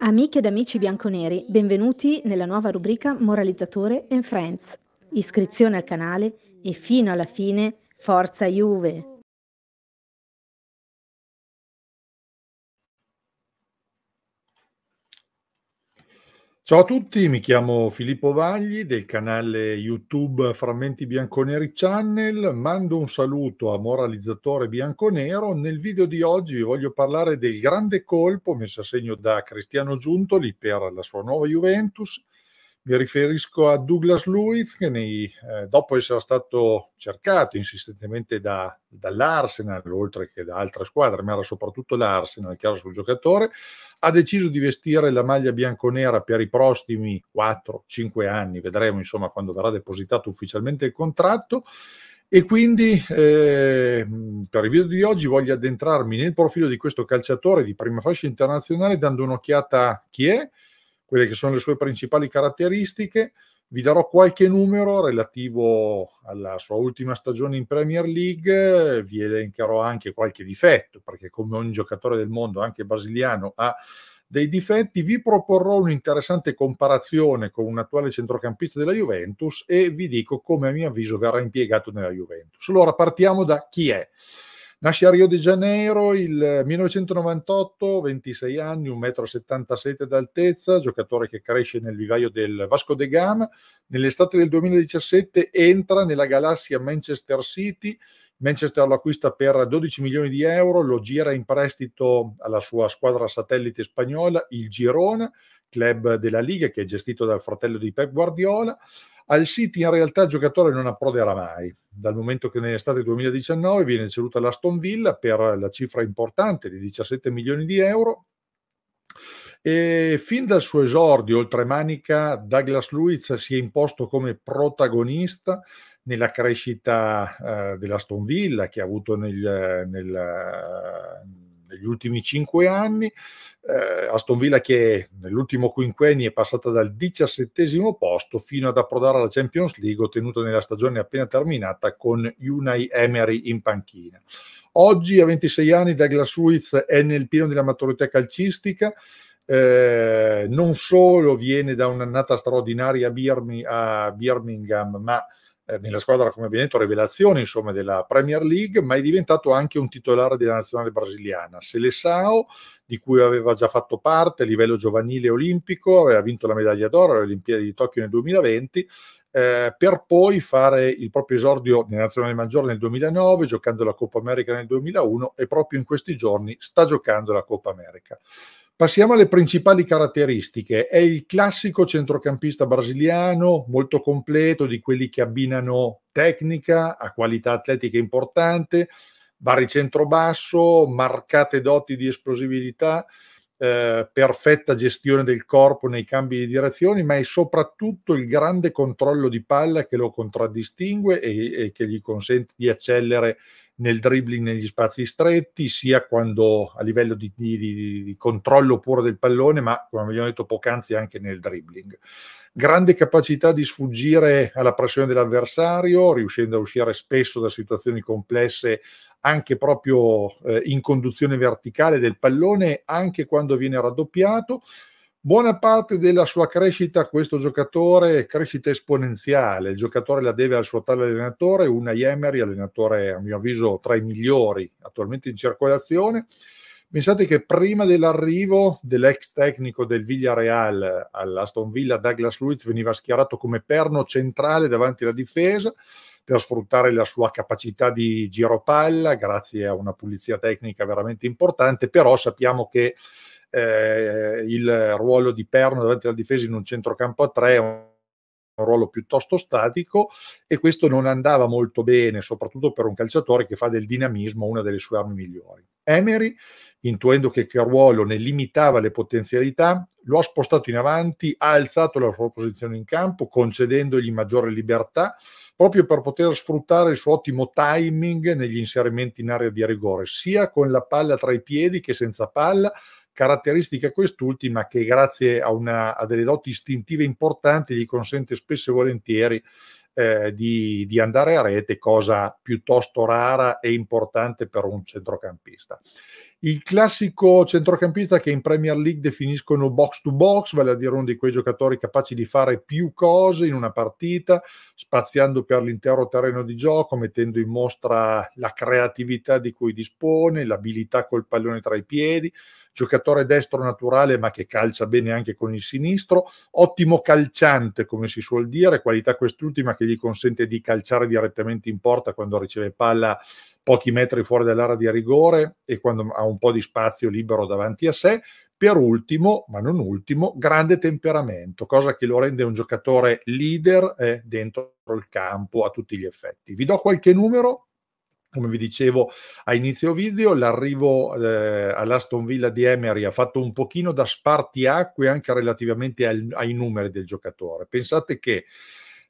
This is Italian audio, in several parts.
Amiche ed amici bianconeri, benvenuti nella nuova rubrica Moralizzatore and Friends. Iscrizione al canale e fino alla fine, Forza Juve! Ciao a tutti, mi chiamo Filippo Vagli del canale YouTube Frammenti Bianconeri Channel. Mando un saluto a Moralizzatore Bianconero. Nel video di oggi vi voglio parlare del grande colpo messo a segno da Cristiano Giuntoli per la sua nuova Juventus mi riferisco a Douglas Luiz che nei, eh, dopo essere stato cercato insistentemente da, dall'Arsenal, oltre che da altre squadre, ma era soprattutto l'Arsenal che era sul giocatore, ha deciso di vestire la maglia bianconera per i prossimi 4-5 anni, vedremo insomma quando verrà depositato ufficialmente il contratto. E quindi eh, per il video di oggi voglio addentrarmi nel profilo di questo calciatore di prima fascia internazionale dando un'occhiata a chi è, quelle che sono le sue principali caratteristiche. Vi darò qualche numero relativo alla sua ultima stagione in Premier League, vi elencherò anche qualche difetto, perché come ogni giocatore del mondo, anche brasiliano, ha dei difetti. Vi proporrò un'interessante comparazione con un attuale centrocampista della Juventus e vi dico come a mio avviso verrà impiegato nella Juventus. Allora partiamo da chi è. Nasce a Rio de Janeiro il 1998, 26 anni, 1,77 m d'altezza, giocatore che cresce nel vivaio del Vasco de Gama. Nell'estate del 2017 entra nella galassia Manchester City. Manchester lo acquista per 12 milioni di euro, lo gira in prestito alla sua squadra satellite spagnola, il Girona, club della Liga che è gestito dal fratello di Pep Guardiola. Al City in realtà il giocatore non approderà mai, dal momento che nell'estate 2019 viene ceduto alla Stone Villa per la cifra importante di 17 milioni di euro. E fin dal suo esordio, oltre manica, Douglas Luiz si è imposto come protagonista nella crescita eh, della Stone Villa che ha avuto nel, nel, negli ultimi cinque anni, eh, Aston Villa che nell'ultimo quinquennio è passata dal diciassettesimo posto fino ad approdare alla Champions League ottenuta nella stagione appena terminata con Unai Emery in panchina. Oggi a 26 anni Douglas Ruiz è nel pieno della maturità calcistica, eh, non solo viene da un'annata straordinaria a Birmingham, ma eh, nella squadra, come abbiamo detto, rivelazione insomma, della Premier League, ma è diventato anche un titolare della nazionale brasiliana. Se le Seleção di cui aveva già fatto parte a livello giovanile olimpico, aveva vinto la medaglia d'oro alle Olimpiadi di Tokyo nel 2020, eh, per poi fare il proprio esordio nella nazionale maggiore nel 2009, giocando la Coppa America nel 2001 e proprio in questi giorni sta giocando la Coppa America. Passiamo alle principali caratteristiche. È il classico centrocampista brasiliano, molto completo, di quelli che abbinano tecnica a qualità atletica importante, barricentro centrobasso, marcate doti di esplosività, eh, perfetta gestione del corpo nei cambi di direzioni, ma è soprattutto il grande controllo di palla che lo contraddistingue e, e che gli consente di accellere nel dribbling negli spazi stretti, sia quando a livello di, di, di controllo puro del pallone, ma come abbiamo detto poc'anzi anche nel dribbling. Grande capacità di sfuggire alla pressione dell'avversario, riuscendo a uscire spesso da situazioni complesse anche proprio eh, in conduzione verticale del pallone, anche quando viene raddoppiato. Buona parte della sua crescita, questo giocatore, è crescita esponenziale. Il giocatore la deve al suo tale allenatore, una Emery, allenatore a mio avviso tra i migliori attualmente in circolazione. Pensate che prima dell'arrivo dell'ex tecnico del Villarreal all'Aston Villa, Douglas Luiz veniva schierato come perno centrale davanti alla difesa per sfruttare la sua capacità di giro palla, grazie a una pulizia tecnica veramente importante, però sappiamo che eh, il ruolo di Perno davanti alla difesa in un centrocampo a tre un ruolo piuttosto statico e questo non andava molto bene, soprattutto per un calciatore che fa del dinamismo una delle sue armi migliori. Emery, intuendo che ruolo ne limitava le potenzialità, lo ha spostato in avanti, ha alzato la sua posizione in campo, concedendogli maggiore libertà, proprio per poter sfruttare il suo ottimo timing negli inserimenti in area di rigore, sia con la palla tra i piedi che senza palla, Caratteristica quest'ultima che grazie a, una, a delle doti istintive importanti gli consente spesso e volentieri eh, di, di, andare a rete, cosa piuttosto rara e importante per un centrocampista il classico centrocampista che in Premier League definiscono box to box, vale a dire uno di quei giocatori capaci di fare più cose in una partita, spaziando per l'intero terreno di gioco, mettendo in mostra la creatività di cui dispone, l'abilità col pallone tra i piedi, giocatore destro naturale ma che calcia bene anche con il sinistro, ottimo calciante come si suol dire, qualità quest'ultima che gli consente di calciare direttamente in porta quando riceve palla pochi metri fuori dall'area di rigore e quando ha un po' di spazio libero davanti a sé. Per ultimo, ma non ultimo, grande temperamento, cosa che lo rende un giocatore leader eh, dentro il campo a tutti gli effetti. Vi do qualche numero come vi dicevo a inizio video, l'arrivo eh, all'Aston Villa di Emery ha fatto un pochino da spartiacque anche relativamente al, ai numeri del giocatore. Pensate che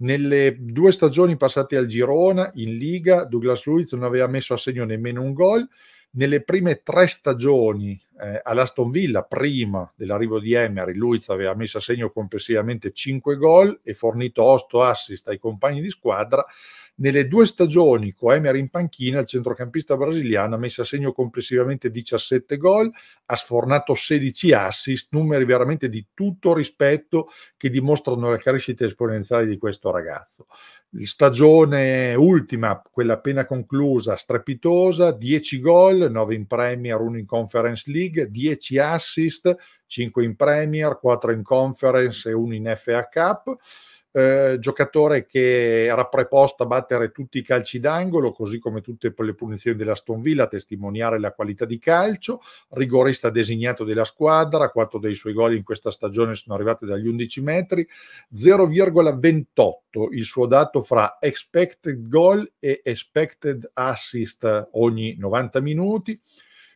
nelle due stagioni passate al Girona in Liga, Douglas Luiz non aveva messo a segno nemmeno un gol. Nelle prime tre stagioni eh, all'Aston Villa prima dell'arrivo di Emery Luiz aveva messo a segno complessivamente 5 gol e fornito 8 assist ai compagni di squadra nelle due stagioni con Emery in panchina il centrocampista brasiliano ha messo a segno complessivamente 17 gol ha sfornato 16 assist numeri veramente di tutto rispetto che dimostrano la crescita esponenziale di questo ragazzo stagione ultima, quella appena conclusa, strepitosa, 10 gol, 9 in Premier, 1 in Conference League League, 10 assist, 5 in Premier, 4 in Conference e 1 in FA Cup. Eh, giocatore che era preposto a battere tutti i calci d'angolo, così come tutte le punizioni della Stonville, a testimoniare la qualità di calcio, rigorista designato della squadra, quattro dei suoi gol in questa stagione sono arrivati dagli 11 metri, 0,28 il suo dato fra expected goal e expected assist ogni 90 minuti,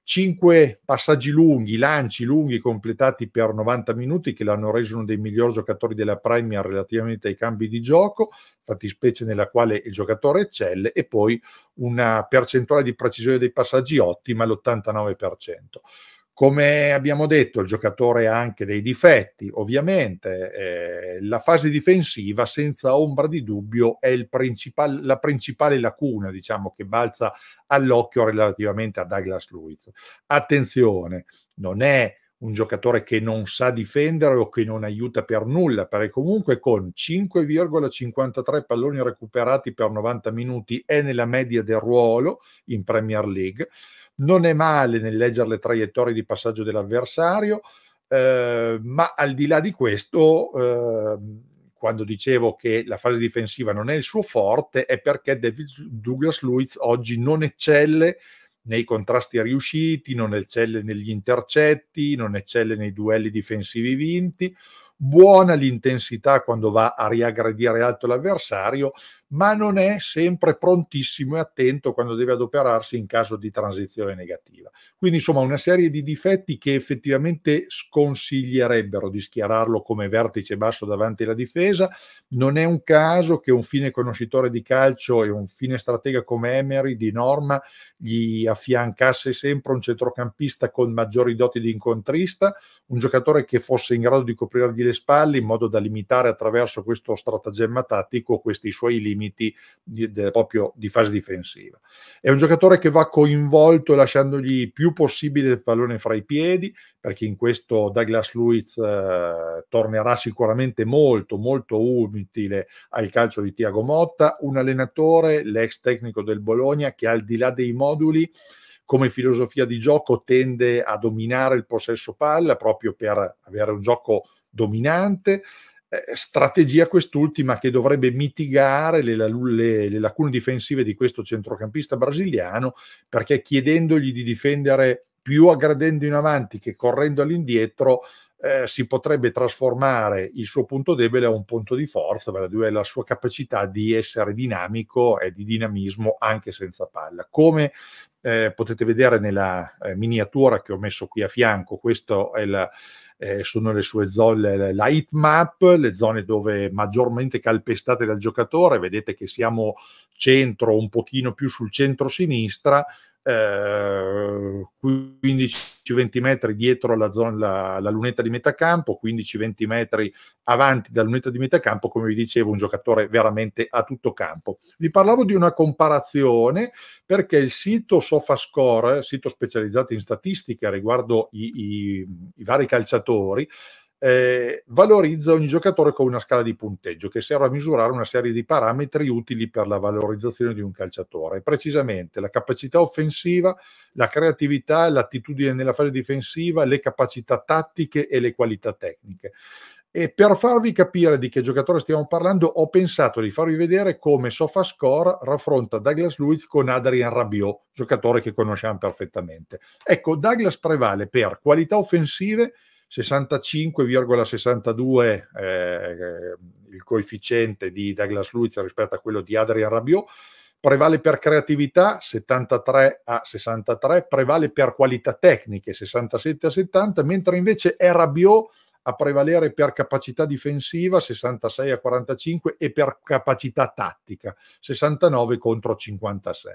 5 passaggi lunghi, lanci lunghi completati per 90 minuti che l'hanno reso uno dei migliori giocatori della Premier relativamente ai cambi di gioco, fattispecie nella quale il giocatore eccelle e poi una percentuale di precisione dei passaggi ottima l'89%. Come abbiamo detto, il giocatore ha anche dei difetti, ovviamente. Eh, la fase difensiva, senza ombra di dubbio, è principal, la principale lacuna diciamo, che balza all'occhio relativamente a Douglas Luiz. Attenzione, non è un giocatore che non sa difendere o che non aiuta per nulla, perché comunque con 5,53 palloni recuperati per 90 minuti è nella media del ruolo in Premier League non è male nel leggere le traiettorie di passaggio dell'avversario, eh, ma al di là di questo, eh, quando dicevo che la fase difensiva non è il suo forte, è perché David Douglas Luiz oggi non eccelle nei contrasti riusciti, non eccelle negli intercetti, non eccelle nei duelli difensivi vinti buona l'intensità quando va a riaggredire alto l'avversario, ma non è sempre prontissimo e attento quando deve adoperarsi in caso di transizione negativa. Quindi insomma una serie di difetti che effettivamente sconsiglierebbero di schierarlo come vertice basso davanti alla difesa. Non è un caso che un fine conoscitore di calcio e un fine stratega come Emery di norma gli affiancasse sempre un centrocampista con maggiori doti di incontrista, un giocatore che fosse in grado di coprirgli le spalle in modo da limitare attraverso questo stratagemma tattico questi suoi limiti di, de, proprio di fase difensiva. È un giocatore che va coinvolto lasciandogli più possibile il pallone fra i piedi, perché in questo Douglas Luiz eh, tornerà sicuramente molto, molto utile al calcio di Tiago Motta, un allenatore, l'ex tecnico del Bologna, che al di là dei modi moduli, come filosofia di gioco tende a dominare il possesso palla proprio per avere un gioco dominante. Eh, strategia quest'ultima che dovrebbe mitigare le, le, le, lacune difensive di questo centrocampista brasiliano perché chiedendogli di difendere più aggredendo in avanti che correndo all'indietro eh, si potrebbe trasformare il suo punto debole a un punto di forza, vale a dire la sua capacità di essere dinamico e di dinamismo anche senza palla. Come eh, potete vedere nella eh, miniatura che ho messo qui a fianco, questo è la, eh, sono le sue zone, la heat map, le zone dove maggiormente calpestate dal giocatore, vedete che siamo centro, un pochino più sul centro-sinistra, eh, 15-20 metri dietro la, zona, la, la, lunetta di metà campo, 15-20 metri avanti dalla lunetta di metà campo, come vi dicevo, un giocatore veramente a tutto campo. Vi parlavo di una comparazione perché il sito SofaScore, sito specializzato in statistica riguardo i, i, i vari calciatori, eh, valorizza ogni giocatore con una scala di punteggio che serve a misurare una serie di parametri utili per la valorizzazione di un calciatore, precisamente la capacità offensiva, la creatività, l'attitudine nella fase difensiva, le capacità tattiche e le qualità tecniche. E per farvi capire di che giocatore stiamo parlando, ho pensato di farvi vedere come SofaScore raffronta Douglas Lewis con Adrian Rabiot, giocatore che conosciamo perfettamente. Ecco, Douglas prevale per qualità offensive, 65,62 eh, il coefficiente di Douglas Luiz rispetto a quello di Adrian Rabiot, prevale per creatività 73 a 63, prevale per qualità tecniche 67 a 70, mentre invece è Rabiot a prevalere per capacità difensiva 66 a 45 e per capacità tattica 69 contro 56.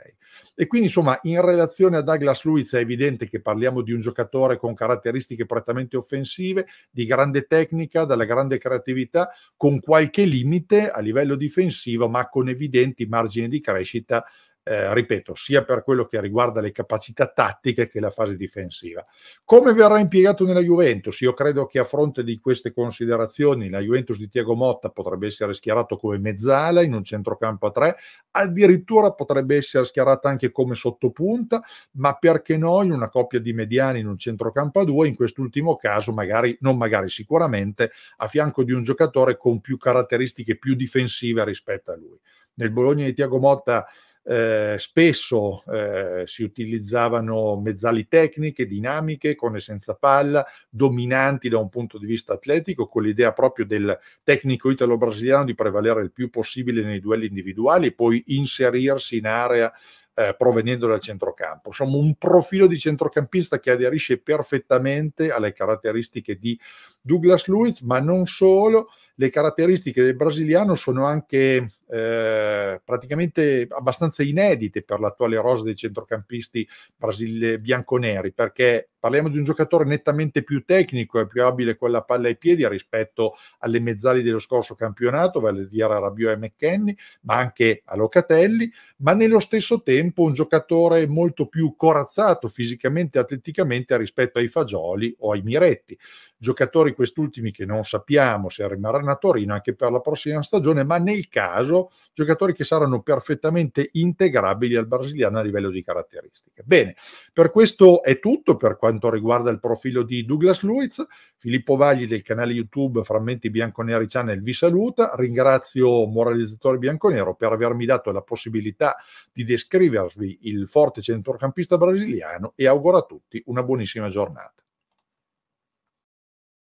E quindi insomma in relazione a Douglas Luiz è evidente che parliamo di un giocatore con caratteristiche prettamente offensive, di grande tecnica, dalla grande creatività, con qualche limite a livello difensivo ma con evidenti margini di crescita eh, ripeto, sia per quello che riguarda le capacità tattiche che la fase difensiva. Come verrà impiegato nella Juventus? Io credo che a fronte di queste considerazioni la Juventus di Tiago Motta potrebbe essere schierato come mezzala in un centrocampo a tre, addirittura potrebbe essere schierata anche come sottopunta, ma perché no in una coppia di mediani in un centrocampo a due, in quest'ultimo caso magari, non magari sicuramente, a fianco di un giocatore con più caratteristiche più difensive rispetto a lui nel Bologna di Tiago Motta eh, spesso eh, si utilizzavano mezzali tecniche, dinamiche, con e senza palla, dominanti da un punto di vista atletico, con l'idea proprio del tecnico italo-brasiliano di prevalere il più possibile nei duelli individuali e poi inserirsi in area eh, provenendo dal centrocampo. Insomma, un profilo di centrocampista che aderisce perfettamente alle caratteristiche di Douglas Luiz, ma non solo, le caratteristiche del brasiliano sono anche eh, praticamente abbastanza inedite per l'attuale rosa dei centrocampisti brasile- bianconeri, perché parliamo di un giocatore nettamente più tecnico e più abile con la palla ai piedi rispetto alle mezzali dello scorso campionato, vale a dire a Rabiot e McKenny, ma anche a Locatelli, ma nello stesso tempo un giocatore molto più corazzato fisicamente e atleticamente rispetto ai Fagioli o ai Miretti giocatori quest'ultimi che non sappiamo se rimarranno a Torino anche per la prossima stagione, ma nel caso giocatori che saranno perfettamente integrabili al brasiliano a livello di caratteristiche. Bene, per questo è tutto per quanto riguarda il profilo di Douglas Luiz, Filippo Vagli del canale YouTube Frammenti Bianconeri Channel vi saluta, ringrazio Moralizzatore Bianconero per avermi dato la possibilità di descrivervi il forte centrocampista brasiliano e auguro a tutti una buonissima giornata.